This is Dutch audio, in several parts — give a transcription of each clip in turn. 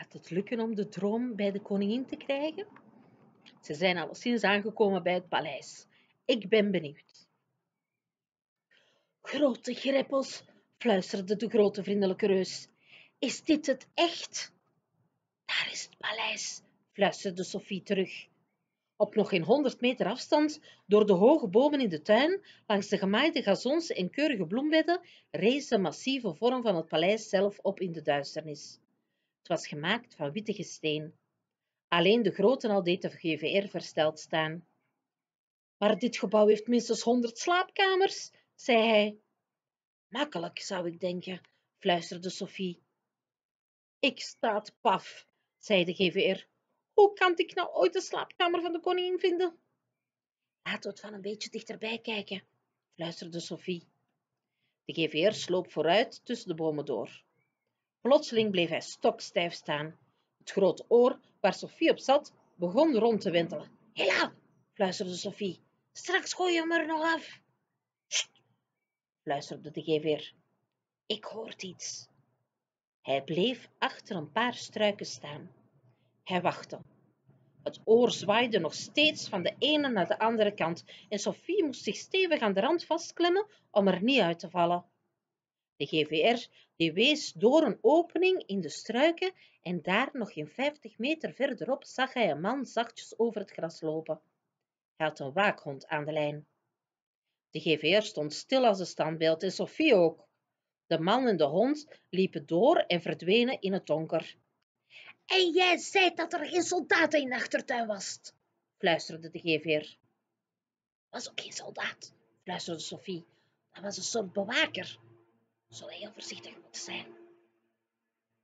Gaat het lukken om de droom bij de koningin te krijgen? Ze zijn al sinds aangekomen bij het paleis. Ik ben benieuwd. Grote greppels, fluisterde de grote vriendelijke reus. Is dit het echt? Daar is het paleis, fluisterde Sophie terug. Op nog geen honderd meter afstand, door de hoge bomen in de tuin, langs de gemaaide gazons en keurige bloembedden, rees de massieve vorm van het paleis zelf op in de duisternis was gemaakt van wittige steen. Alleen de grote al deed de GVR versteld staan. Maar dit gebouw heeft minstens honderd slaapkamers, zei hij. Makkelijk, zou ik denken, fluisterde Sophie. Ik staat paf, zei de GVR. Hoe kan ik nou ooit de slaapkamer van de koningin vinden? Laten we het van een beetje dichterbij kijken, fluisterde Sophie. De GVR sloop vooruit tussen de bomen door. Plotseling bleef hij stokstijf staan. Het grote oor waar Sophie op zat begon rond te wintelen. Hela, fluisterde Sophie. Straks gooi je hem er nog af. Sst, fluisterde de geweer. Ik hoor iets. Hij bleef achter een paar struiken staan. Hij wachtte. Het oor zwaaide nog steeds van de ene naar de andere kant en Sophie moest zich stevig aan de rand vastklemmen om er niet uit te vallen. De GVR die wees door een opening in de struiken en daar nog geen vijftig meter verderop zag hij een man zachtjes over het gras lopen. Hij had een waakhond aan de lijn. De GVR stond stil als een standbeeld en Sophie ook. De man en de hond liepen door en verdwenen in het donker. En jij zei dat er geen soldaat in de achtertuin was, fluisterde de GVR. Was ook geen soldaat, fluisterde Sophie. Dat was een soort bewaker zou heel voorzichtig moeten zijn.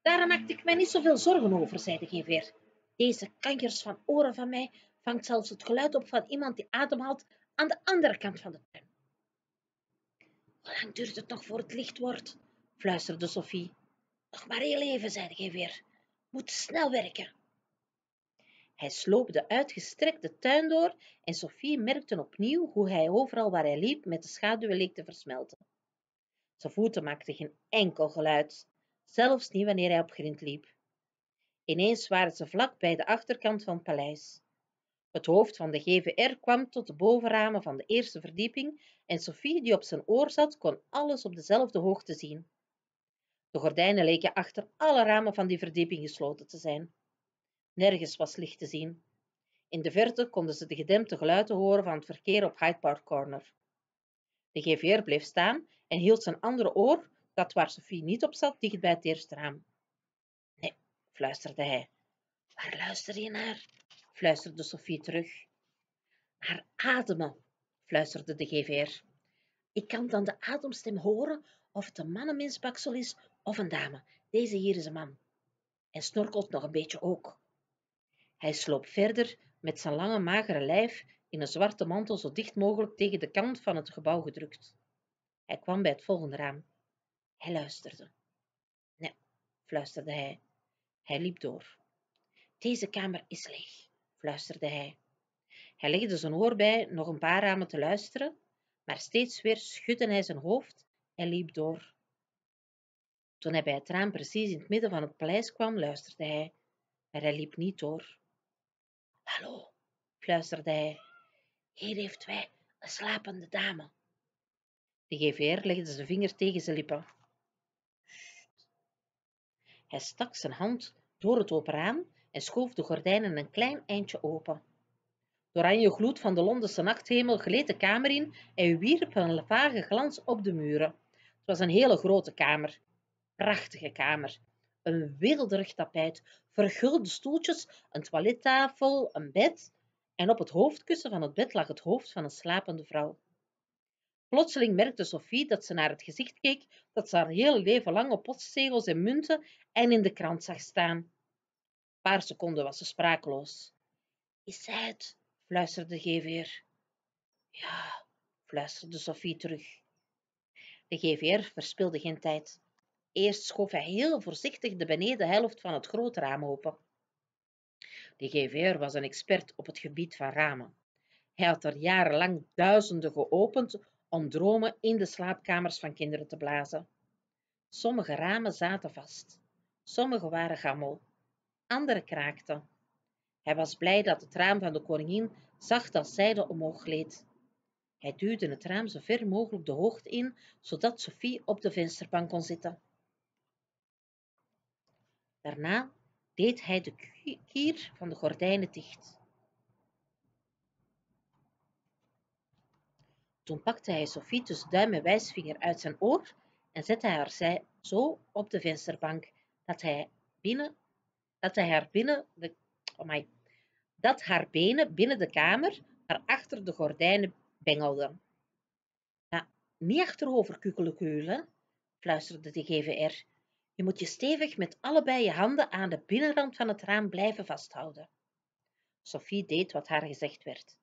Daar maakte ik mij niet zoveel zorgen over, zei de geveer. Deze kankers van oren van mij vangt zelfs het geluid op van iemand die adem haalt aan de andere kant van de tuin. Hoe lang duurt het nog voor het licht wordt? fluisterde Sophie. Nog maar heel even, zei de geveer. Moet snel werken. Hij sloop de uitgestrekte tuin door en Sophie merkte opnieuw hoe hij overal waar hij liep met de schaduwen leek te versmelten. Zijn voeten maakten geen enkel geluid, zelfs niet wanneer hij op grind liep. Ineens waren ze vlak bij de achterkant van het paleis. Het hoofd van de GVR kwam tot de bovenramen van de eerste verdieping en Sophie, die op zijn oor zat, kon alles op dezelfde hoogte zien. De gordijnen leken achter alle ramen van die verdieping gesloten te zijn. Nergens was licht te zien. In de verte konden ze de gedempte geluiden horen van het verkeer op Hyde Park Corner. De GVR bleef staan en hield zijn andere oor, dat waar Sophie niet op zat, dicht bij het eerste raam. Nee, fluisterde hij. Waar luister je naar? fluisterde Sophie terug. Naar ademen, fluisterde de GVR. Ik kan dan de ademstem horen of het een mannenmensbaksel is of een dame. Deze hier is een man. En snorkelt nog een beetje ook. Hij sloop verder met zijn lange magere lijf in een zwarte mantel zo dicht mogelijk tegen de kant van het gebouw gedrukt. Hij kwam bij het volgende raam. Hij luisterde. Nee, fluisterde hij. Hij liep door. Deze kamer is leeg, fluisterde hij. Hij legde zijn oor bij nog een paar ramen te luisteren, maar steeds weer schudde hij zijn hoofd en liep door. Toen hij bij het raam precies in het midden van het paleis kwam, luisterde hij, maar hij liep niet door. Hallo, fluisterde hij. Hier heeft wij een slapende dame. De GVR legde zijn vinger tegen zijn lippen. Hij stak zijn hand door het open raam en schoof de gordijnen een klein eindje open. De oranje gloed van de Londense nachthemel gleed de kamer in en wierp een vage glans op de muren. Het was een hele grote kamer. Prachtige kamer. Een wilderig tapijt, vergulde stoeltjes, een toilettafel, een bed en op het hoofdkussen van het bed lag het hoofd van een slapende vrouw. Plotseling merkte Sophie dat ze naar het gezicht keek dat ze haar heel leven lang op postzegels en munten en in de krant zag staan. Een paar seconden was ze sprakeloos. Is zij het? fluisterde GVR. Ja, fluisterde Sophie terug. De GVR verspilde geen tijd. Eerst schoof hij heel voorzichtig de benedenhelft van het groot raam open. De GVR was een expert op het gebied van ramen. Hij had er jarenlang duizenden geopend om dromen in de slaapkamers van kinderen te blazen. Sommige ramen zaten vast, sommige waren gammel, andere kraakten. Hij was blij dat het raam van de koningin zacht als zijde omhoog gleed. Hij duwde het raam zo ver mogelijk de hoogte in, zodat Sophie op de vensterbank kon zitten. Daarna deed hij de van de gordijnen dicht. Toen pakte hij Sophie tussen duim en wijsvinger uit zijn oor en zette haar zij zo op de vensterbank dat hij, binnen, dat hij haar binnen de, oh my, dat haar benen binnen de kamer, maar achter de gordijnen bengelden. Ja, niet achterover kukkelen fluisterde de GVR, je moet je stevig met allebei je handen aan de binnenrand van het raam blijven vasthouden. Sophie deed wat haar gezegd werd.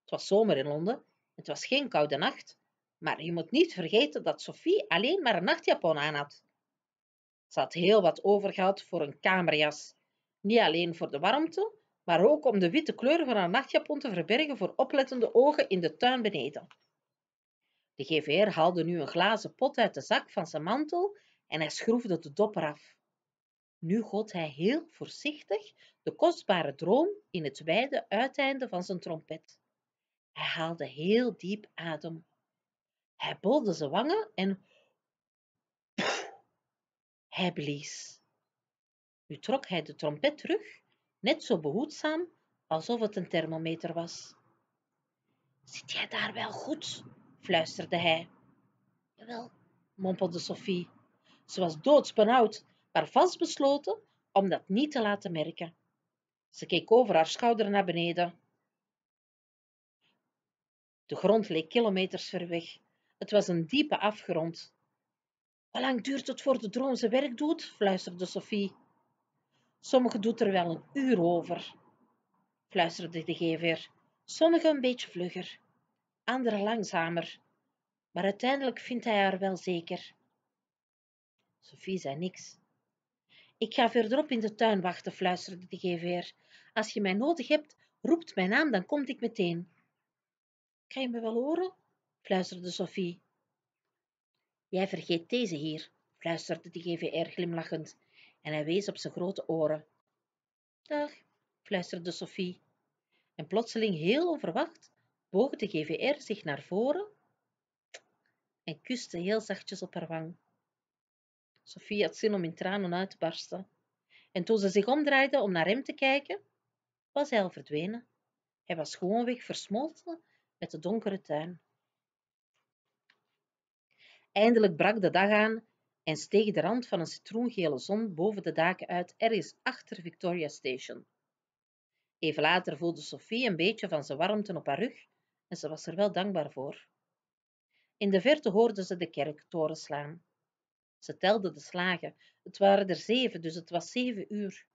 Het was zomer in Londen, het was geen koude nacht, maar je moet niet vergeten dat Sophie alleen maar een nachtjapon aan had. Ze had heel wat overgehad voor een kamerjas, niet alleen voor de warmte, maar ook om de witte kleur van haar nachtjapon te verbergen voor oplettende ogen in de tuin beneden. De GVR haalde nu een glazen pot uit de zak van zijn mantel en hij schroefde de dop eraf. Nu goot hij heel voorzichtig de kostbare droom in het wijde uiteinde van zijn trompet. Hij haalde heel diep adem. Hij bolde zijn wangen en hij blies. Nu trok hij de trompet terug, net zo behoedzaam alsof het een thermometer was. Zit jij daar wel goed? fluisterde hij. Jawel, mompelde Sophie. Ze was doodsbenauwd, maar vastbesloten om dat niet te laten merken. Ze keek over haar schouder naar beneden. De grond leek kilometers ver weg. Het was een diepe afgrond. Hoe lang duurt het voor de droom zijn werk doet? fluisterde Sophie. Sommigen doet er wel een uur over, fluisterde de gever. Sommigen een beetje vlugger, anderen langzamer. Maar uiteindelijk vindt hij haar wel zeker. Sophie zei niks. Ik ga verderop in de tuin wachten, fluisterde de GVR. Als je mij nodig hebt, roept mijn naam, dan kom ik meteen. Kan je me wel horen? fluisterde Sophie. Jij vergeet deze hier, fluisterde de GVR glimlachend en hij wees op zijn grote oren. Dag, fluisterde Sophie. En plotseling, heel onverwacht, boog de GVR zich naar voren en kuste heel zachtjes op haar wang. Sophie had zin om in tranen uit te barsten. En toen ze zich omdraaide om naar hem te kijken, was hij al verdwenen. Hij was gewoonweg versmolten met de donkere tuin. Eindelijk brak de dag aan en steeg de rand van een citroengele zon boven de daken uit ergens achter Victoria Station. Even later voelde Sophie een beetje van zijn warmte op haar rug en ze was er wel dankbaar voor. In de verte hoorde ze de kerktoren slaan. Ze telde de slagen. Het waren er zeven, dus het was zeven uur.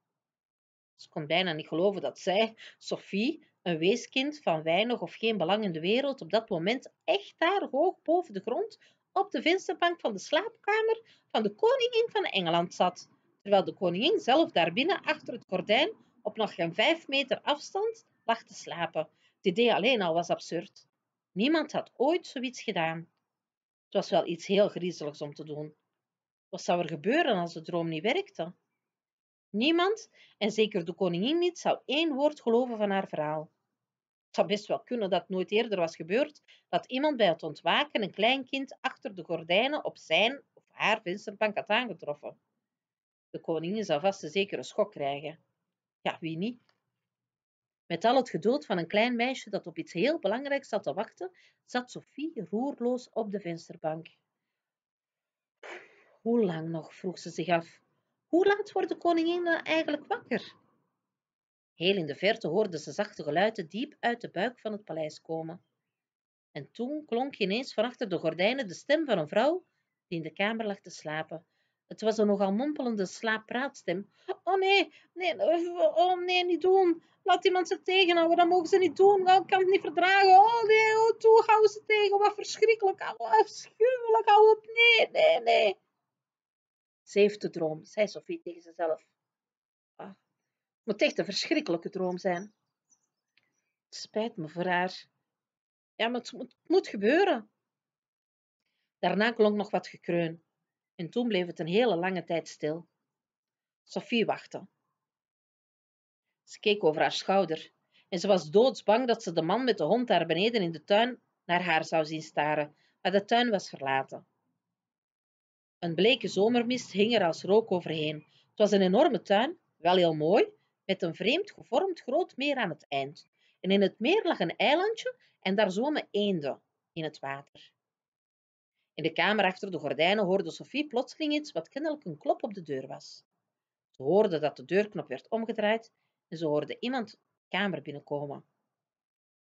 Ze kon bijna niet geloven dat zij, Sophie, een weeskind van weinig of geen belang in de wereld, op dat moment echt daar hoog boven de grond op de vensterbank van de slaapkamer van de koningin van Engeland zat, terwijl de koningin zelf daarbinnen achter het gordijn op nog geen vijf meter afstand lag te slapen. Het idee alleen al was absurd. Niemand had ooit zoiets gedaan. Het was wel iets heel griezeligs om te doen, wat zou er gebeuren als de droom niet werkte? Niemand, en zeker de koningin niet, zou één woord geloven van haar verhaal. Het zou best wel kunnen dat nooit eerder was gebeurd dat iemand bij het ontwaken een klein kind achter de gordijnen op zijn of haar vensterbank had aangetroffen. De koningin zou vast een zekere schok krijgen. Ja, wie niet? Met al het geduld van een klein meisje dat op iets heel belangrijks zat te wachten, zat Sophie roerloos op de vensterbank. Hoe lang nog? vroeg ze zich af. Hoe laat wordt de koningin nou eigenlijk wakker? Heel in de verte hoorde ze zachte geluiden diep uit de buik van het paleis komen. En toen klonk ineens van achter de gordijnen de stem van een vrouw die in de kamer lag te slapen. Het was een nogal mompelende slaappraatstem. Oh nee, nee, oh nee, niet doen. Laat iemand ze tegenhouden, dat mogen ze niet doen. Ik kan het niet verdragen. Oh nee, oh toe, hou ze tegen. Wat verschrikkelijk, afschuwelijk, hou op. Nee, nee, nee. Ze heeft de droom, zei Sophie tegen zichzelf. Ah, het moet echt een verschrikkelijke droom zijn. Het spijt me voor haar. Ja, maar het moet, het moet gebeuren. Daarna klonk nog wat gekreun en toen bleef het een hele lange tijd stil. Sophie wachtte. Ze keek over haar schouder en ze was doodsbang dat ze de man met de hond daar beneden in de tuin naar haar zou zien staren, maar de tuin was verlaten. Een bleke zomermist hing er als rook overheen. Het was een enorme tuin, wel heel mooi, met een vreemd gevormd groot meer aan het eind. En in het meer lag een eilandje en daar zwommen eenden in het water. In de kamer achter de gordijnen hoorde Sophie plotseling iets wat kennelijk een klop op de deur was. Ze hoorde dat de deurknop werd omgedraaid en ze hoorde iemand de kamer binnenkomen.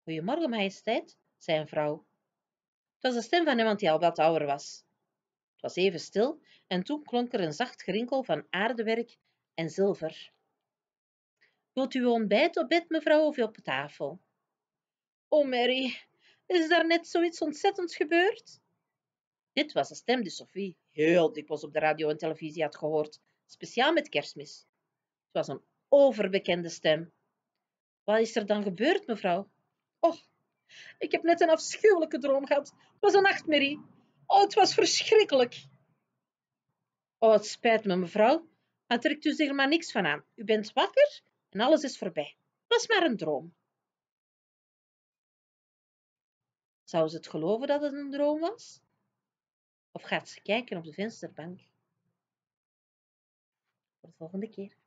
Goedemorgen, majesteit, zei een vrouw. Het was de stem van iemand die al wat ouder was was even stil en toen klonk er een zacht gerinkel van aardewerk en zilver. Wilt u ontbijt op bed, mevrouw, of op tafel? O, oh, Mary, is daar net zoiets ontzettends gebeurd? Dit was de stem die Sophie heel dikwijls op de radio en televisie had gehoord, speciaal met kerstmis. Het was een overbekende stem. Wat is er dan gebeurd, mevrouw? Och, ik heb net een afschuwelijke droom gehad. Het was een nachtmerrie. Oh, het was verschrikkelijk. Oh, het spijt me, mevrouw. Maar trekt u zich maar niks van aan. U bent wakker en alles is voorbij. Het was maar een droom. Zou ze het geloven dat het een droom was? Of gaat ze kijken op de vensterbank? Voor de volgende keer.